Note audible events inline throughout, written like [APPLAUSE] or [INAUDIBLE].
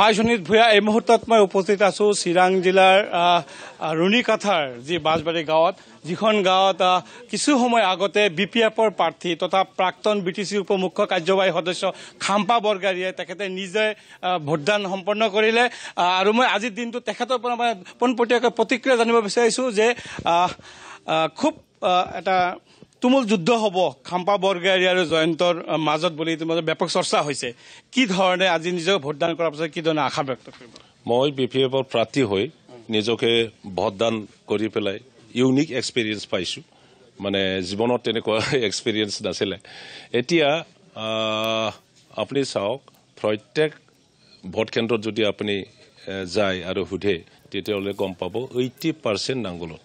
হাই সুনীত ভূঞা এই মুহূৰ্তত মই উপস্থিত আছোঁ চিৰাং জিলাৰ ৰুণিকাথাৰ যি বাঁহবাৰী গাঁৱত যিখন গাঁৱত কিছু সময় আগতে বি পি এফৰ প্ৰাৰ্থী তথা প্ৰাক্তন বি টি চিৰ উপ মুখ্য কাৰ্যবাহী সদস্য খাম্পা বৰগাৰীয়ে তেখেতে নিজে ভোটদান সম্পন্ন কৰিলে আৰু মই আজিৰ দিনটো তেখেতৰ পৰা মানে পোনপটীয়াকৈ প্ৰতিক্ৰিয়া জানিব বিচাৰিছোঁ যে খুব এটা তুমুল যুদ্ধ হ'ব খাম্পা বৰগাৰী আৰু জয়ন্তৰ মাজত বুলি ইতিমধ্যে ব্যাপক চৰ্চা হৈছে কি ধৰণে আজি নিজক ভোটদান কৰাৰ পিছত কি ধৰণে আশা ব্যক্ত কৰিব মই বি পি এফৰ প্ৰাৰ্থী হৈ নিজকে ভোটদান কৰি পেলাই ইউনিক এক্সপিৰিয়েঞ্চ পাইছোঁ মানে জীৱনত তেনেকুৱা এক্সপিৰিয়েঞ্চ [LAUGHS] নাছিলে এতিয়া আপুনি চাওক প্ৰত্যেক ভোট কেন্দ্ৰত যদি আপুনি যায় আৰু সোধে তেতিয়াহ'লে গম পাব এইটি পাৰ্চেণ্ট নাংগলত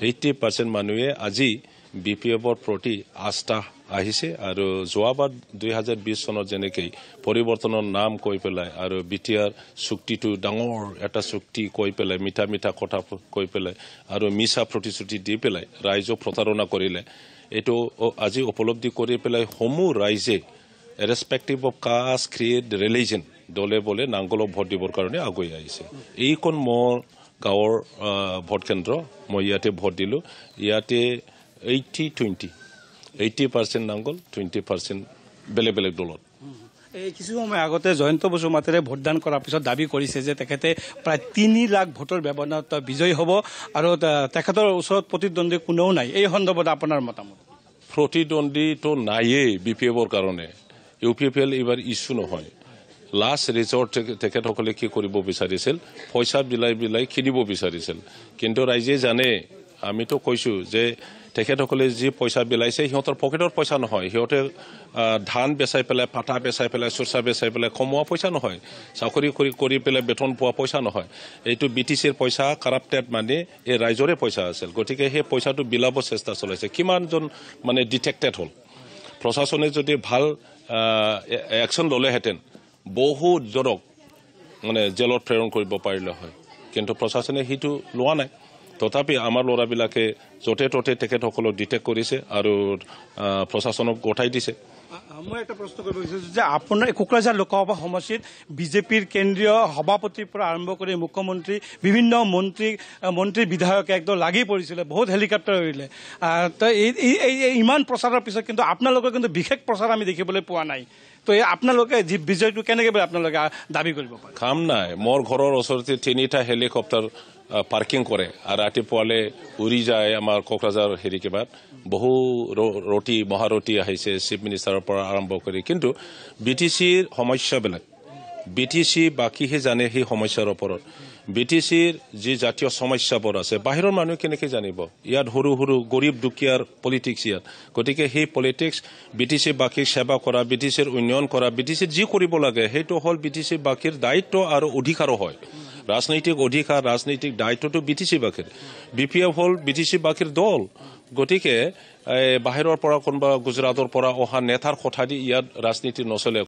ফিফটি পাৰ্চেণ্ট মানুহে আজি বি পি এফৰ প্ৰতি আস্থা আহিছে আৰু যোৱাবাৰ দুই হাজাৰ বিশ চনত যেনেকৈ পৰিৱৰ্তনৰ নাম কৈ পেলাই আৰু বি টি আৰ চুক্তিটো ডাঙৰ এটা চুক্তি কৈ পেলাই মিঠা মিঠা কথা কৈ পেলাই আৰু মিছা প্ৰতিশ্ৰুতি দি পেলাই ৰাইজক প্ৰতাৰণা কৰিলে এইটো আজি উপলব্ধি কৰি পেলাই সমূহ ৰাইজে respective of caste creed religion দলে বলে নাংগলক ভোট দিবৰ কাৰণে আগুৱাই আহিছে এইখন মোৰ গাঁৱৰ ভোটকেন্দ্ৰ মই ইয়াতে ভোট দিলোঁ ইয়াতে এইটি টুৱেণ্টি এইটি পাৰ্চেণ্ট নাংগল টুৱেণ্টি পাৰ্চেণ্ট বেলেগ বেলেগ দলত এই কিছু সময় আগতে জয়ন্ত বসুমাতেৰে ভোটদান কৰাৰ পিছত দাবী কৰিছে যে তেখেতে প্ৰায় তিনি লাখ ভোটৰ ব্যৱধানত বিজয়ী হ'ব আৰু তেখেতৰ ওচৰত প্ৰতিদ্বন্দ্বী কোনেও নাই এই সন্দৰ্ভত আপোনাৰ মতামত প্ৰতিদ্বন্দ্বীতো নায়েই বি পি এফৰ কাৰণে ইউ পি পি এল এইবাৰ ইছ্যু নহয় লাষ্ট ৰিজৰ্ট তেখেতসকলে কি কৰিব বিচাৰিছিল পইচা বিলাই বিলাই কিনিব বিচাৰিছিল কিন্তু ৰাইজে জানে আমিতো কৈছোঁ যে তেখেতসকলে যি পইচা বিলাইছে সিহঁতৰ পকেটৰ পইচা নহয় সিহঁতে ধান বেচাই পেলাই পাতা বেচাই পেলাই চোৰচা বেচাই পেলাই কমোৱা পইচা নহয় চাকৰি কৰি কৰি পেলাই বেতন পোৱা পইচা নহয় এইটো বি টি চিৰ পইচা কাৰাপ্টেড মানে এই ৰাইজৰে পইচা আছিল গতিকে সেই পইচাটো বিলাব চেষ্টা চলাইছে কিমানজন মানে ডিটেক্টেড হ'ল প্ৰশাসনে যদি ভাল একশ্যন ল'লেহেঁতেন বহুত জনক মানে জেলত প্ৰেৰণ কৰিব পাৰিলে হয় কিন্তু প্ৰশাসনে সেইটো লোৱা নাই তথাপি আমাৰ ল'ৰাবিলাকে য'তে ত'তে তেখেতসকলক ডিটেক্ট কৰিছে আৰু প্ৰশাসনক গঠাই দিছে মই এটা প্ৰশ্ন কৰিব বিচাৰিছোঁ যে আপোনাৰ কোকৰাঝাৰ লোকসভা সমষ্টিত বিজেপিৰ কেন্দ্ৰীয় সভাপতিৰ পৰা আৰম্ভ কৰি মুখ্যমন্ত্ৰী বিভিন্ন মন্ত্ৰী মন্ত্ৰী বিধায়কে একদম লাগি পৰিছিলে বহুত হেলিকপ্তাৰ উৰিলে ইমান প্ৰচাৰৰ পিছত কিন্তু আপোনালোকৰ কিন্তু বিশেষ প্ৰচাৰ আমি দেখিবলৈ পোৱা নাই তো আপোনালোকে বিজয়টো কেনেকৈ আপোনালোকে দাবী কৰিব পাৰে কাম নাই মোৰ ঘৰৰ ওচৰতে তিনিটা হেলিকপ্টাৰ পাৰ্কিং কৰে আৰু ৰাতিপুৱালে উৰি যায় আমাৰ কোকৰাঝাৰ হেৰি কিবাত বহু ৰটি মহাৰটি আহিছে চিফ মিনিষ্টাৰৰ পৰা আৰম্ভ কৰি কিন্তু বি টি চিৰ সমস্যাবিলাক বি টি চি বাকীহে জানে সেই সমস্যাৰ ওপৰত বি টি চিৰ যি জাতীয় সমস্যাবোৰ আছে বাহিৰৰ মানুহে কেনেকৈ জানিব ইয়াত সৰু সৰু গৰীব দুখীয়াৰ পলিটিক্স ইয়াত গতিকে সেই পলিটিক্স বি টি চি বাকীক সেৱা কৰা বি টি চিৰ উন্নয়ন কৰা বি টি চিত যি কৰিব লাগে সেইটো হ'ল বি টি চি বাকীৰ দায়িত্ব আৰু অধিকাৰো হয় ৰাজনৈতিক অধিকাৰ ৰাজনৈতিক দায়িত্বটো বি টি চি বাকীৰ বি পি এফ হ'ল বি টি চি বাকীৰ দল গতিকে বাহিৰৰ পৰা কোনোবা গুজৰাটৰ পৰা অহা নেতাৰ কথা দি ইয়াত ৰাজনীতি নচলে